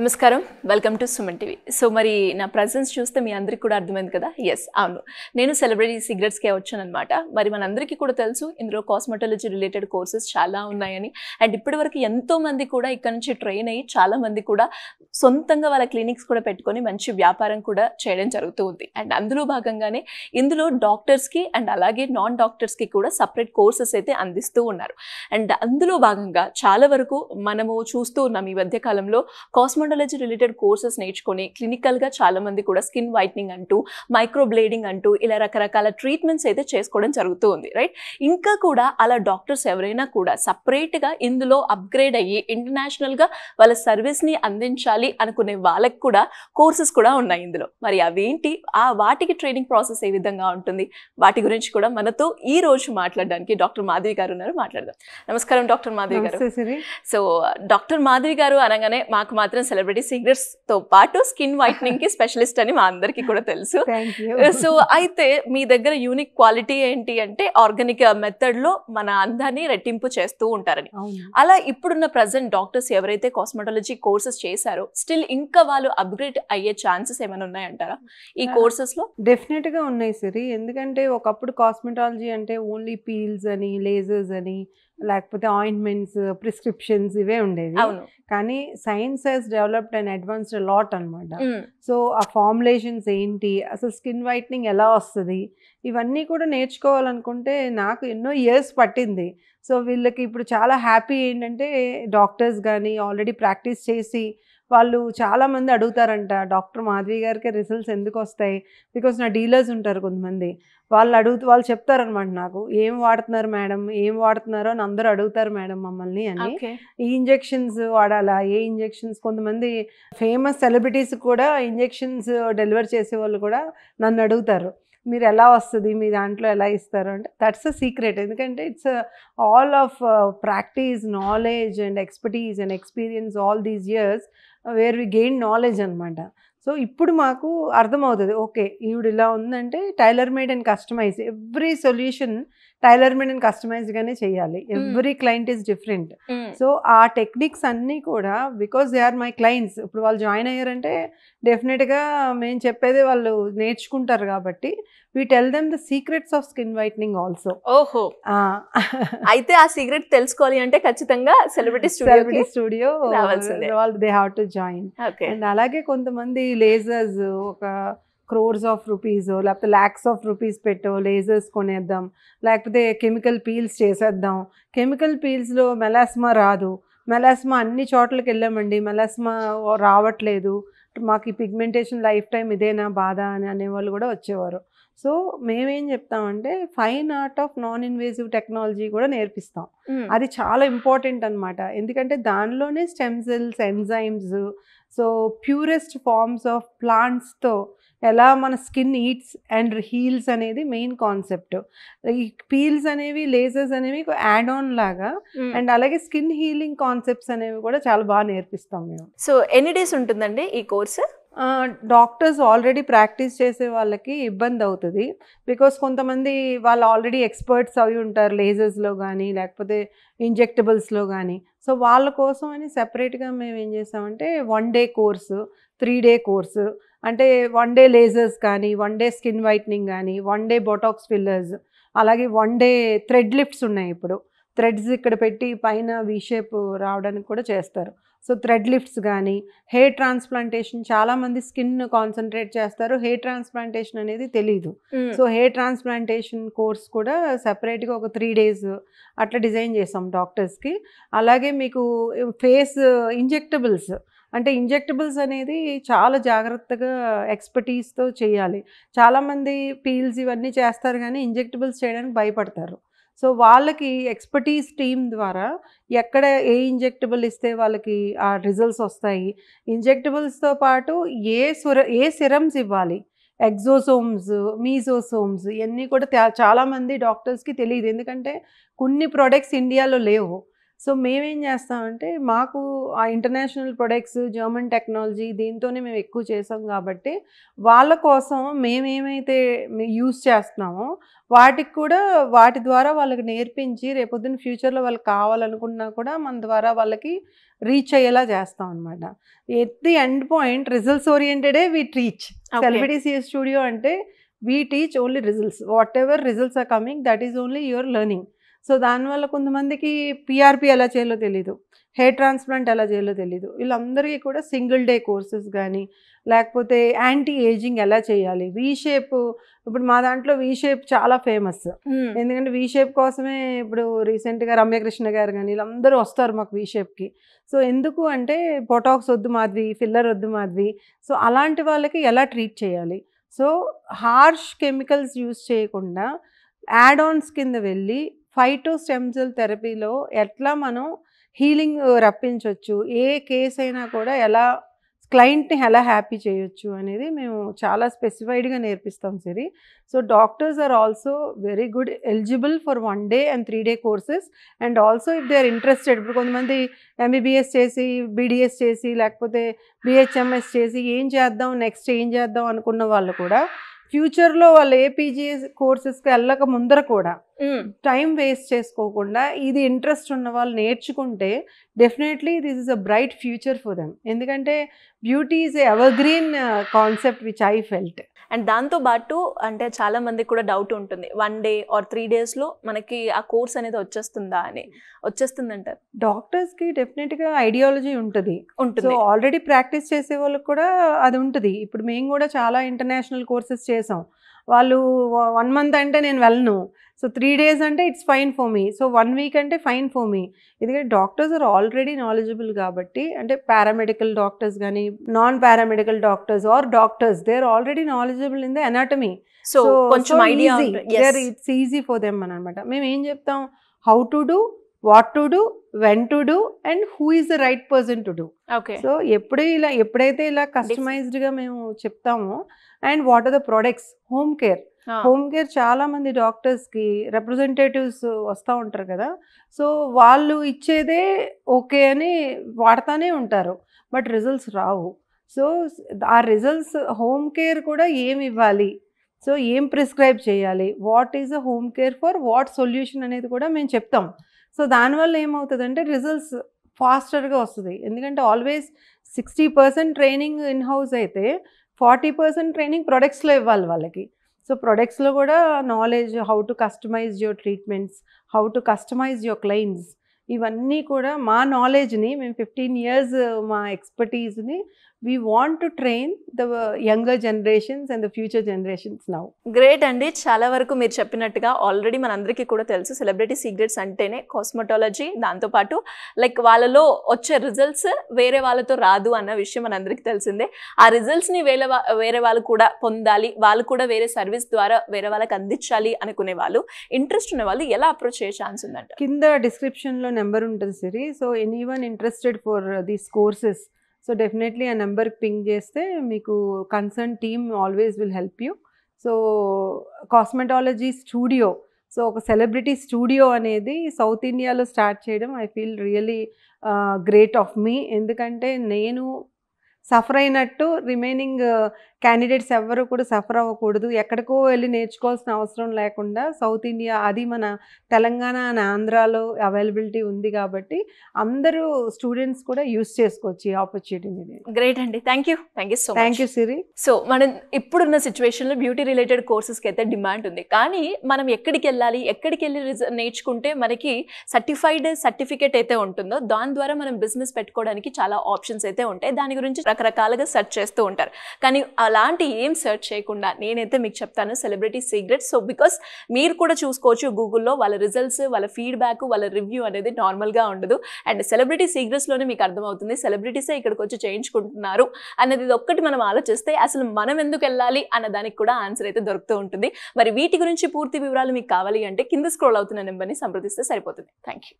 నమస్కారం welcome to Suman TV so మరి నా ప్రజెన్స్ చూస్తే మీ అందరికీ కూడా అర్థమైంది కదా ఎస్ అవును నేను సెలబ్రిటీ సిగరెట్స్కే వచ్చానమాట మరి మనందరికీ కూడా తెలుసు ఇందులో కాస్మెటాలజీ రిలేటెడ్ కోర్సెస్ చాలా ఉన్నాయని అండ్ ఇప్పటివరకు ఎంతోమంది కూడా ఇక్కడ నుంచి ట్రైన్ అయ్యి చాలామంది కూడా సొంతంగా వాళ్ళ క్లినిక్స్ కూడా పెట్టుకొని మంచి వ్యాపారం కూడా చేయడం జరుగుతూ ఉంది అండ్ అందులో భాగంగానే ఇందులో డాక్టర్స్కి అండ్ అలాగే నాన్ డాక్టర్స్కి కూడా సపరేట్ కోర్సెస్ అయితే అందిస్తూ ఉన్నారు అండ్ అందులో భాగంగా చాలా వరకు మనము చూస్తూ ఉన్నాం ఈ మధ్యకాలంలో కాస్మె డెర్మటాలజీ రిలేటెడ్ కోర్సెస్ నేర్చుకొని క్లినికల్గా చాలామంది కూడా స్కిన్ వైట్నింగ్ అంటూ మైక్రోబ్లేడింగ్ అంటూ ఇలా రకరకాల ట్రీట్మెంట్స్ అయితే చేసుకోవడం జరుగుతూ ఉంది రైట్ ఇంకా కూడా అలా డాక్టర్స్ ఎవరైనా కూడా సపరేట్గా ఇందులో అప్గ్రేడ్ అయ్యి ఇంటర్నేషనల్గా వాళ్ళ సర్వీస్ని అందించాలి అనుకునే వాళ్ళకి కూడా కోర్సెస్ కూడా ఉన్నాయి ఇందులో మరి అవేంటి ఆ వాటికి ట్రైనింగ్ ప్రాసెస్ ఏ విధంగా ఉంటుంది వాటి గురించి కూడా మనతో ఈ రోజు మాట్లాడడానికి డాక్టర్ మాధవి గారు ఉన్నారు మాట్లాడదాం నమస్కారం డాక్టర్ మాధవి గారు సో డాక్టర్ మాధవి గారు అనగానే మాకు మాత్రం సెలబ్రిటీ సీక్రెట్స్ తో పాటు స్కిన్ వైట్నింగ్ కి స్పెషలిస్ట్ అని మా అందరికి కూడా తెలుసు సో అయితే మీ దగ్గర యూనిక్ క్వాలిటీ ఏంటి అంటే ఆర్గానిక్ మెథడ్ లో మన అందాన్ని రెట్టింపు చేస్తూ ఉంటారని అలా ఇప్పుడున్న ప్రజెంట్ డాక్టర్స్ ఎవరైతే కాస్మెటాలజీ కోర్సెస్ చేశారో స్టిల్ ఇంకా వాళ్ళు అప్గ్రేడ్ అయ్యే ఛాన్సెస్ ఏమైనా ఉన్నాయంటారా ఈ కోర్సెస్ లో డెఫినెట్ గా ఉన్నాయి సరే ఎందుకంటే ఒకప్పుడు కాస్మెటాలజీ అంటే ఓన్లీ పీల్స్ అని లేజర్స్ అని లేకపోతే ఆయింట్మెంట్స్ ప్రిస్క్రిప్షన్స్ ఇవే ఉండేవి కానీ science has developed and advanced lot అనమాట సో ఆ ఫార్ములేషన్స్ ఏంటి అసలు స్కిన్ వైట్నింగ్ ఎలా వస్తుంది ఇవన్నీ కూడా నేర్చుకోవాలనుకుంటే నాకు ఎన్నో ఇయర్స్ పట్టింది సో వీళ్ళకి ఇప్పుడు చాలా హ్యాపీ ఏంటంటే డాక్టర్స్ కానీ ఆల్రెడీ ప్రాక్టీస్ చేసి వాళ్ళు చాలామంది అడుగుతారంట డాక్టర్ మాధవి గారికి రిజల్ట్స్ ఎందుకు వస్తాయి బికాస్ నా డీలర్స్ ఉంటారు కొంతమంది వాళ్ళు అడుగుతూ వాళ్ళు చెప్తారనమాట నాకు ఏం వాడుతున్నారు మేడం ఏం వాడుతున్నారో అని అందరూ అడుగుతారు మేడం మమ్మల్ని అని ఈ ఇంజెక్షన్స్ వాడాలా ఏ ఇంజెక్షన్స్ కొంతమంది ఫేమస్ సెలబ్రిటీస్ కూడా ఇంజెక్షన్స్ డెలివర్ చేసే వాళ్ళు కూడా నన్ను అడుగుతారు మీరు ఎలా వస్తుంది మీ దాంట్లో ఎలా ఇస్తారు అంటే దట్స్ అ సీక్రెట్ ఎందుకంటే it's all of practice knowledge and expertise and experience all these years where we gain knowledge అనమాట సో ఇప్పుడు మాకు అర్థమవుతుంది ఓకే ఈవిడ ఇలా ఉందంటే tailor made and customize every solution tailor made and customize గానే చేయాలి every client is different so ఆ టెక్నిక్స్ అన్నీ కూడా because they are my clients ఇప్పుడు వాళ్ళు జాయిన్ అయ్యారంటే డెఫినెట్గా మేము చెప్పేది వాళ్ళు నేర్చుకుంటారు కాబట్టి we tell them the secrets of skin whitening also ఓహో అయితే ఆ సీక్రెట్ తెలుసుకోవాలి అంటే ఖచ్చితంగా celebrity celebrity studio they have to join and అలాగే కొంతమంది లేజర్స్ ఒక క్రోర్స్ ఆఫ్ రూపీస్ లేకపోతే ల్యాక్స్ ఆఫ్ రూపీస్ పెట్టు లేజర్స్ కొనేద్దాం లేకపోతే కెమికల్ పీల్స్ చేసేద్దాం కెమికల్ పీల్స్లో మెలాస్మా రాదు మెలాస్మా అన్ని చోట్లకి వెళ్ళామండి మెలాస్మా రావట్లేదు మాకు ఈ పిగ్మెంటేషన్ లైఫ్ టైం ఇదేనా బాధ అని అనేవాళ్ళు కూడా వచ్చేవారు సో మేమేం చెప్తామంటే fine art of non invasive technology కూడా నేర్పిస్తాం అది చాలా ఇంపార్టెంట్ అనమాట ఎందుకంటే దానిలోనే stem cells enzymes so purest forms of ప్లాంట్స్తో ఎలా మన స్కిన్ ఈట్స్ అండ్ హీల్స్ అనేది మెయిన్ కాన్సెప్ట్ ఈ పీల్స్ అనేవి లేజర్స్ అనేవి యాడ్ ఆన్ లాగా అండ్ అలాగే స్కిన్ హీలింగ్ కాన్సెప్ట్స్ అనేవి కూడా చాలా బాగా నేర్పిస్తాం మేము సో ఎన్ని డేస్ ఉంటుందండి ఈ కోర్సు డాక్టర్స్ ఆల్రెడీ ప్రాక్టీస్ చేసే వాళ్ళకి ఇబ్బంది అవుతుంది బికాస్ కొంతమంది వాళ్ళు ఆల్రెడీ ఎక్స్పర్ట్స్ అవి ఉంటారు లేజర్స్లో కానీ లేకపోతే ఇంజెక్టబుల్స్లో కానీ సో వాళ్ళ కోసం అని సెపరేట్గా మేము ఏం చేసామంటే one day course three day course అంటే వన్ డే లేజర్స్ కానీ వన్ డే స్కిన్ వైట్నింగ్ కానీ వన్ డే బొటాక్స్ ఫిల్లర్స్ అలాగే వన్ డే థ్రెడ్ లిఫ్ట్స్ ఉన్నాయి ఇప్పుడు థ్రెడ్స్ ఇక్కడ పెట్టి పైన వీషేప్ రావడానికి కూడా చేస్తారు సో థ్రెడ్ లిఫ్ట్స్ కానీ హెయిర్ ట్రాన్స్ప్లాంటేషన్ చాలామంది స్కిన్ కాన్సన్ట్రేట్ చేస్తారు హెయిర్ ట్రాన్స్ప్లాంటేషన్ అనేది తెలీదు సో హెయిర్ ట్రాన్స్ప్లాంటేషన్ కోర్స్ కూడా సపరేట్గా ఒక త్రీ డేస్ అట్లా డిజైన్ చేసాం డాక్టర్స్కి అలాగే మీకు ఫేస్ ఇంజెక్టబుల్స్ అంటే ఇంజెక్టబుల్స్ అనేది చాలా జాగ్రత్తగా ఎక్స్పర్టీస్తో చేయాలి చాలామంది పీల్స్ ఇవన్నీ చేస్తారు కానీ ఇంజెక్టబుల్స్ చేయడానికి భయపడతారు సో వాళ్ళకి ఎక్స్పర్టీస్ టీమ్ ద్వారా ఎక్కడ ఏ ఇంజెక్టబుల్ ఇస్తే వాళ్ళకి ఆ రిజల్ట్స్ వస్తాయి ఇంజెక్టబుల్స్తో పాటు ఏ సుర ఏ సిరమ్స్ ఇవ్వాలి ఎగ్జోసోమ్స్ మీజోసోమ్స్ ఇవన్నీ కూడా చాలామంది డాక్టర్స్కి తెలియదు ఎందుకంటే కొన్ని ప్రోడక్ట్స్ ఇండియాలో లేవు సో మేమేం చేస్తామంటే మాకు ఆ ఇంటర్నేషనల్ ప్రొడక్ట్స్ జర్మన్ టెక్నాలజీ దీంతోనే మేము ఎక్కువ చేసాం కాబట్టి వాళ్ళ కోసం మేమేమైతే యూస్ చేస్తున్నామో వాటికి కూడా వాటి ద్వారా వాళ్ళకి నేర్పించి రేపొద్దున ఫ్యూచర్లో వాళ్ళకి కావాలనుకున్నా కూడా మన ద్వారా వాళ్ళకి రీచ్ అయ్యేలా చేస్తాం అనమాట at the end point results ఓరియంటెడే వీ టీచ్ సిఎస్ స్టూడియో అంటే we teach only results whatever results are coming that is only your learning so దానివల్ల కొంతమందికి పిఆర్పి ఎలా చేయాలో తెలీదు హెయిర్ ట్రాన్స్ప్లాంట్ ఎలా చేయాలో తెలీదు వీళ్ళందరికీ కూడా సింగిల్ డే కోర్సెస్ కానీ లేకపోతే యాంటీ ఏజింగ్ ఎలా చేయాలి వీ షేప్ ఇప్పుడు మా దాంట్లో వీ షేప్ చాలా ఫేమస్ ఎందుకంటే వీ షేప్ కోసమే ఇప్పుడు రీసెంట్గా రమ్యకృష్ణ గారు కానీ వీళ్ళందరూ వస్తారు మాకు వీ షేప్కి సో ఎందుకు అంటే పొటాక్స్ వద్దు మాధవి ఫిల్లర్ వద్దు మాధవి సో అలాంటి వాళ్ళకి ఎలా ట్రీట్ చేయాలి సో హార్ష్ కెమికల్స్ యూస్ చేయకుండా యాడ్ ఆన్స్ కింద వెళ్ళి ఫైటో స్టెమ్ సెల్ థెరపీలో ఎట్లా మనం హీలింగ్ uh, రప్పించవచ్చు ఏ కేస్ అయినా కూడా ఎలా క్లయింట్ని ఎలా హ్యాపీ చేయొచ్చు అనేది మేము చాలా స్పెసిఫైడ్గా నేర్పిస్తాం సరి so doctors are also very good eligible for one day and three day courses and also if they are interested ఇప్పుడు కొంతమంది ఎంబీబీఎస్ చేసి బీడీఎస్ చేసి లేకపోతే బిహెచ్ఎంఎస్ చేసి ఏం చేద్దాం నెక్స్ట్ ఏం చేద్దాం అనుకున్న వాళ్ళు కూడా ఫ్యూచర్లో వాళ్ళు ఏపీజీఎస్ కోర్సెస్కి వెళ్ళక ముందర కూడా Hmm. టైం వేస్ట్ చేసుకోకుండా ఇది ఇంట్రెస్ట్ ఉన్న వాళ్ళు నేర్చుకుంటే definitely this is a bright future for them ఎందుకంటే beauty is evergreen uh, concept which I felt and దాంతో పాటు అంటే చాలా మందికి కూడా డౌట్ ఉంటుంది వన్ డే ఆర్ త్రీ డేస్లో మనకి ఆ కోర్స్ అనేది వచ్చేస్తుందా అని వచ్చేస్తుందంటారు డాక్టర్స్కి డెఫినెట్గా ఐడియాలజీ ఉంటుంది ఉంటుంది ఆల్రెడీ ప్రాక్టీస్ చేసే వాళ్ళకి కూడా అది ఉంటుంది ఇప్పుడు మేము కూడా చాలా ఇంటర్నేషనల్ కోర్సెస్ చేసాం వాళ్ళు వన్ మంత్ అంటే నేను వెళ్ళను సో త్రీ డేస్ అంటే it's fine for me so one week అంటే ఫైన్ ఫోర్ మీ ఎందుకంటే డాక్టర్స్ ఆర్ ఆల్రెడీ నాలెడ్జబుల్ కాబట్టి అంటే పారామెడికల్ డాక్టర్స్ కానీ non paramedical doctors are doctors they are already knowledgeable in the anatomy so కొంచెం idea it's easy for them అని అనమాట మేము ఏం చెప్తాం how to do what to do when to do and who is the right person to do so ఎప్పుడు ఇలా ఎప్పుడైతే ఇలా కస్టమైజ్డ్గా మేము చెప్తామో and what are the products home care home care చాలా మంది డాక్టర్స్ కి రిప్రజెంటేటివ్స్ వస్తూ ఉంటారు కదా సో వాళ్ళు ఇచ్చేదే ఓకే అని వాడతానే ఉంటారు బట్ రిజల్ట్స్ రావు సో ఆ రిజల్ట్స్ హోమ్ కేర్ కూడా ఏమి ఇవ్వాలి సో ఏం ప్రిస్క్రైబ్ చేయాలి what is a home care for what solution అనేది కూడా మేము చెప్తాం సో దానివల్ల ఏమవుతుందంటే రిజల్ట్స్ ఫాస్టర్గా వస్తుంది ఎందుకంటే always sixty percent training in house అయితే ఫార్టీ పర్సెంట్ ట్రైనింగ్ ప్రొడక్ట్స్లో ఇవ్వాలి వాళ్ళకి సో ప్రొడక్ట్స్లో కూడా knowledge how to customize your treatments how to customize your claims ఇవన్నీ కూడా మా నాలెడ్జ్ని మేము ఫిఫ్టీన్ ఇయర్స్ మా ఎక్స్పర్టీస్ని we want to train the younger generations and the future generations now great అండి చాలా వరకు మీరు చెప్పినట్టుగా ఆల్రెడీ మనందరికీ కూడా తెలుసు సెలబ్రిటీ సీక్రెట్స్ అంటేనే కాస్మెటాలజీ దాంతోపాటు లైక్ వాళ్ళలో వచ్చే రిజల్ట్స్ వేరే వాళ్ళతో రాదు అన్న విషయం మనందరికీ తెలిసిందే ఆ రిజల్ట్స్ని వేరే వేరే వాళ్ళు కూడా పొందాలి వాళ్ళు కూడా వేరే సర్వీస్ ద్వారా వేరే వాళ్ళకి అందించాలి అనుకునే వాళ్ళు ఇంట్రెస్ట్ ఉన్న వాళ్ళు ఎలా అప్రోచ్ చేసే ఛాన్స్ ఉందంట కింద డిస్క్రిప్షన్లో నెంబర్ ఉంటుంది Siri so anyone interested for these courses so definitely ఆ నెంబర్కి పింగ్ చేస్తే మీకు concern team always will help you so cosmetology studio so ఒక సెలబ్రిటీ స్టూడియో అనేది సౌత్ ఇండియాలో స్టార్ట్ చేయడం I feel really great of me ఎందుకంటే నేను సఫర్ అయినట్టు రిమైనింగ్ క్యాండిడేట్స్ ఎవ్వరూ కూడా సఫర్ అవ్వకూడదు ఎక్కడికో వెళ్ళి నేర్చుకోవాల్సిన అవసరం లేకుండా సౌత్ ఇండియా అది మన తెలంగాణ అండ్ ఆంధ్రాలో అవైలబిలిటీ ఉంది కాబట్టి అందరూ స్టూడెంట్స్ కూడా యూజ్ చేసుకోవచ్చు ఈ ఆపర్చునిటీని గ్రేట్ అండి thank you thank you so thank you Siri so మనం ఇప్పుడున్న సిచ్యువేషన్లో బ్యూటీ రిలేటెడ్ కోర్సెస్కి అయితే డిమాండ్ ఉంది కానీ మనం ఎక్కడికి వెళ్ళాలి ఎక్కడికి వెళ్ళి నేర్చుకుంటే మనకి సర్టిఫైడ్ సర్టిఫికేట్ అయితే ఉంటుందో దాని ద్వారా మనం బిజినెస్ పెట్టుకోవడానికి చాలా ఆప్షన్స్ అయితే ఉంటాయి దాని గురించి రకరకాలుగా సెర్చ్ చేస్తూ ఉంటారు కానీ అలాంటి ఏం సెర్చ్ చేయకుండా నేనైతే మీకు చెప్తాను సెలబ్రిటీ సీక్రెట్స్ సో బికాస్ మీరు కూడా చూసుకోవచ్చు గూగుల్లో వాళ్ళ రిజల్ట్స్ వాళ్ళ ఫీడ్బ్యాక్ వాళ్ళ రివ్యూ అనేది నార్మల్గా ఉండదు అండ్ సెలబ్రిటీ సీక్రెట్స్లోనే మీకు అర్థమవుతుంది సెలబ్రిటీసే ఇక్కడికి వచ్చి చేయించుకుంటున్నారు అనేది ఒక్కటి మనం ఆలోచిస్తే అసలు మనం ఎందుకు వెళ్ళాలి అన్న దానికి కూడా ఆన్సర్ అయితే దొరుకుతూ ఉంటుంది మరి వీటి గురించి పూర్తి వివరాలు మీకు కావాలి అంటే కింద స్క్రోల్ అవుతున్న నెంబర్ని సంప్రదిస్తే సరిపోతుంది థ్యాంక్ యూ